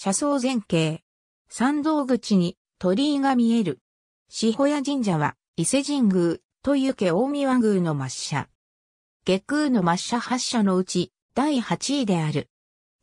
車窓前景。参道口に鳥居が見える。四保屋神社は伊勢神宮と行け大宮宮の抹社。月空の抹社発社のうち第8位である。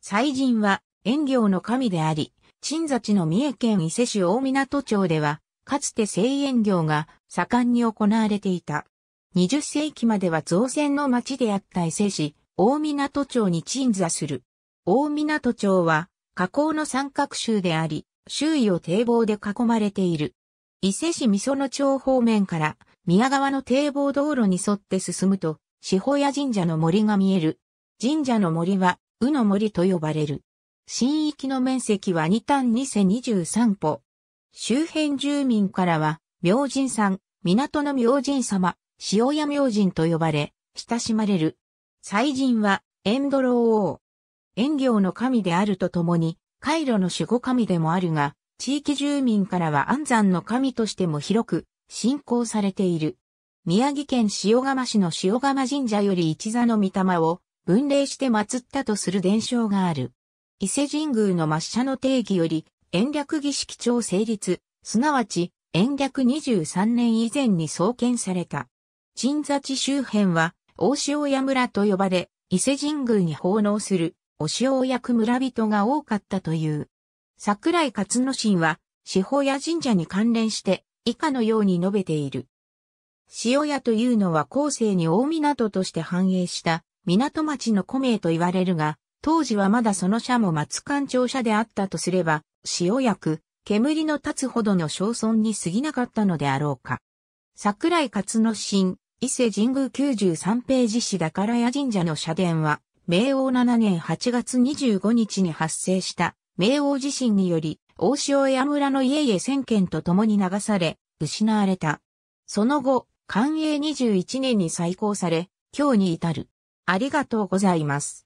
祭神は遠行の神であり、鎮座地の三重県伊勢市大港町では、かつて製縁業が盛んに行われていた。20世紀までは造船の町であった伊勢市、大港町に鎮座する。大港町は河口の三角州であり、周囲を堤防で囲まれている。伊勢市美園町方面から宮川の堤防道路に沿って進むと、四方屋神社の森が見える。神社の森は、宇の森と呼ばれる。神域の面積は二単二世十三歩。周辺住民からは、明神さん、港の明神様、塩屋明神と呼ばれ、親しまれる。祭神は、エンドロー王。遠行の神であるとともに、カイロの守護神でもあるが、地域住民からは安山の神としても広く信仰されている。宮城県塩釜市の塩釜神社より一座の御霊を分霊して祀ったとする伝承がある。伊勢神宮の抹茶の定義より、延暦儀式帳成立、すなわち、延暦23年以前に創建された。鎮座地周辺は、大塩屋村と呼ばれ、伊勢神宮に奉納するお塩を焼く村人が多かったという。桜井勝之進は、四方や神社に関連して、以下のように述べている。塩屋というのは後世に大港として繁栄した港町の古名と言われるが、当時はまだその社も松官庁社であったとすれば、塩役、煙の立つほどの小村に過ぎなかったのであろうか。桜井勝之進、伊勢神宮93ページ氏だから神社の社殿は、明王7年8月25日に発生した明王地震により、大塩屋村の家々1000軒と共に流され、失われた。その後、寛永21年に再興され、今日に至る。ありがとうございます。